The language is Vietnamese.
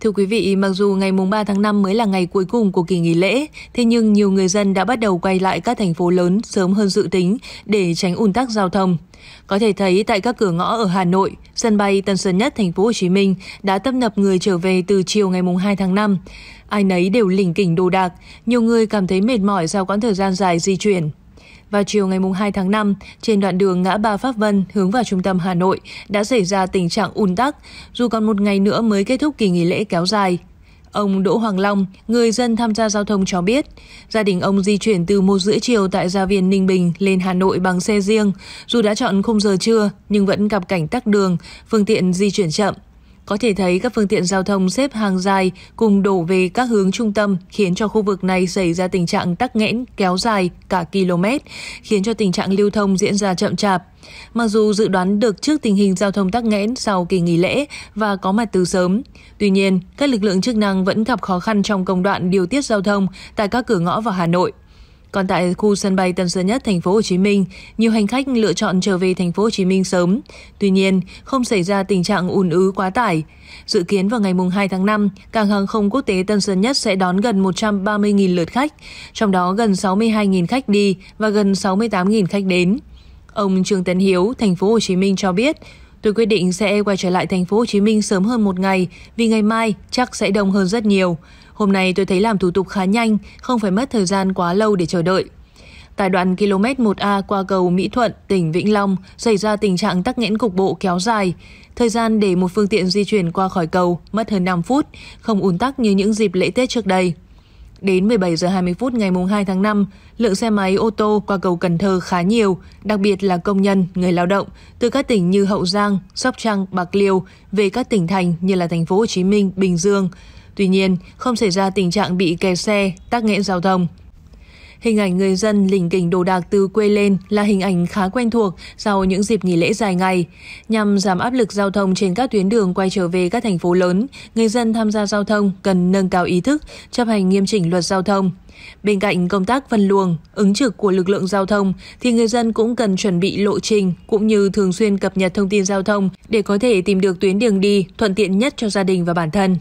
Thưa quý vị, mặc dù ngày mùng 3 tháng 5 mới là ngày cuối cùng của kỳ nghỉ lễ, thế nhưng nhiều người dân đã bắt đầu quay lại các thành phố lớn sớm hơn dự tính để tránh ùn tắc giao thông. Có thể thấy tại các cửa ngõ ở Hà Nội, sân bay Tân Sơn Nhất, thành phố Hồ Chí Minh đã tấp nập người trở về từ chiều ngày mùng 2 tháng 5. Ai nấy đều lỉnh kỉnh đồ đạc, nhiều người cảm thấy mệt mỏi sau quãng thời gian dài di chuyển. Vào chiều ngày 2 tháng 5, trên đoạn đường ngã ba Pháp Vân hướng vào trung tâm Hà Nội đã xảy ra tình trạng ùn tắc, dù còn một ngày nữa mới kết thúc kỳ nghỉ lễ kéo dài. Ông Đỗ Hoàng Long, người dân tham gia giao thông cho biết, gia đình ông di chuyển từ một rưỡi chiều tại gia viên Ninh Bình lên Hà Nội bằng xe riêng. Dù đã chọn khung giờ trưa nhưng vẫn gặp cảnh tắc đường, phương tiện di chuyển chậm. Có thể thấy các phương tiện giao thông xếp hàng dài cùng đổ về các hướng trung tâm khiến cho khu vực này xảy ra tình trạng tắc nghẽn kéo dài cả km, khiến cho tình trạng lưu thông diễn ra chậm chạp. Mặc dù dự đoán được trước tình hình giao thông tắc nghẽn sau kỳ nghỉ lễ và có mặt từ sớm, tuy nhiên, các lực lượng chức năng vẫn gặp khó khăn trong công đoạn điều tiết giao thông tại các cửa ngõ vào Hà Nội. Còn tại khu sân bay Tân Sơn Nhất, thành phố Hồ Chí Minh, nhiều hành khách lựa chọn trở về thành phố Hồ Chí Minh sớm. Tuy nhiên, không xảy ra tình trạng ùn ứ quá tải. Dự kiến vào ngày 2 tháng 5, cảng hàng không quốc tế Tân Sơn Nhất sẽ đón gần 130.000 lượt khách, trong đó gần 62.000 khách đi và gần 68.000 khách đến. Ông Trương Tấn Hiếu, thành phố Hồ Chí Minh cho biết, Tôi quyết định sẽ quay trở lại thành phố Hồ Chí Minh sớm hơn một ngày vì ngày mai chắc sẽ đông hơn rất nhiều. Hôm nay tôi thấy làm thủ tục khá nhanh, không phải mất thời gian quá lâu để chờ đợi. Tại đoạn km 1A qua cầu Mỹ Thuận, tỉnh Vĩnh Long xảy ra tình trạng tắc nghẽn cục bộ kéo dài. Thời gian để một phương tiện di chuyển qua khỏi cầu mất hơn 5 phút, không ùn tắc như những dịp lễ Tết trước đây. Đến 17 giờ 20 phút ngày 2 tháng 5, lượng xe máy ô tô qua cầu Cần Thơ khá nhiều, đặc biệt là công nhân, người lao động từ các tỉnh như Hậu Giang, Sóc Trăng, Bạc Liêu về các tỉnh thành như là thành phố Hồ Chí Minh, Bình Dương. Tuy nhiên, không xảy ra tình trạng bị kẹt xe, tắc nghẽn giao thông. Hình ảnh người dân lỉnh kỉnh đồ đạc từ quê lên là hình ảnh khá quen thuộc sau những dịp nghỉ lễ dài ngày. Nhằm giảm áp lực giao thông trên các tuyến đường quay trở về các thành phố lớn, người dân tham gia giao thông cần nâng cao ý thức, chấp hành nghiêm chỉnh luật giao thông. Bên cạnh công tác phân luồng, ứng trực của lực lượng giao thông thì người dân cũng cần chuẩn bị lộ trình cũng như thường xuyên cập nhật thông tin giao thông để có thể tìm được tuyến đường đi thuận tiện nhất cho gia đình và bản thân.